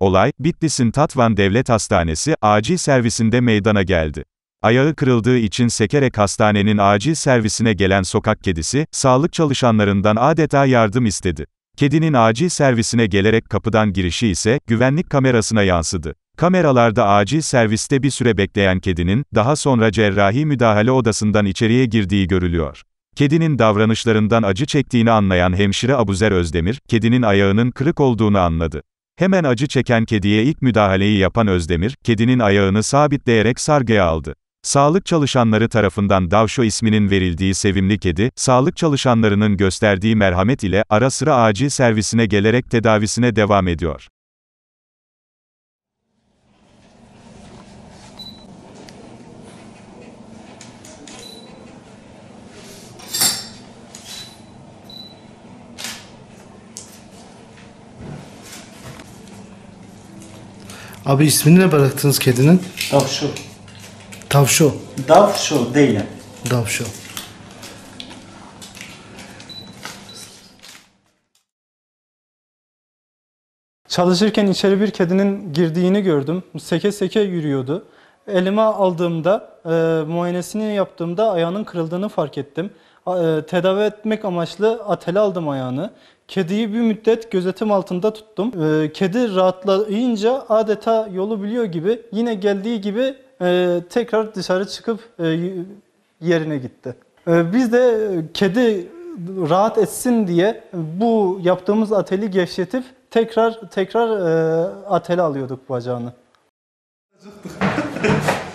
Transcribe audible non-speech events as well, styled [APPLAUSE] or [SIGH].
Olay, Bitlis'in Tatvan Devlet Hastanesi, acil servisinde meydana geldi. Ayağı kırıldığı için sekerek hastanenin acil servisine gelen sokak kedisi, sağlık çalışanlarından adeta yardım istedi. Kedinin acil servisine gelerek kapıdan girişi ise, güvenlik kamerasına yansıdı. Kameralarda acil serviste bir süre bekleyen kedinin, daha sonra cerrahi müdahale odasından içeriye girdiği görülüyor. Kedinin davranışlarından acı çektiğini anlayan hemşire Abuzer Özdemir, kedinin ayağının kırık olduğunu anladı. Hemen acı çeken kediye ilk müdahaleyi yapan Özdemir, kedinin ayağını sabitleyerek sargıya aldı. Sağlık çalışanları tarafından Davşo isminin verildiği sevimli kedi, sağlık çalışanlarının gösterdiği merhamet ile ara sıra acil servisine gelerek tedavisine devam ediyor. Abi ismini ne bıraktınız kedinin? Tavşo. Tavşo. Tavşo değil. Tavşo. Çalışırken içeri bir kedinin girdiğini gördüm. Seke seke yürüyordu. Elime aldığımda, e, muayenesini yaptığımda ayağının kırıldığını fark ettim. E, tedavi etmek amaçlı atele aldım ayağını. Kediyi bir müddet gözetim altında tuttum. E, kedi rahatlayınca adeta yolu biliyor gibi yine geldiği gibi e, tekrar dışarı çıkıp yerine gitti. Biz de kedi rahat etsin diye bu yaptığımız ateli gevşetip tekrar tekrar ateli alıyorduk bacağını. [LAUGHS]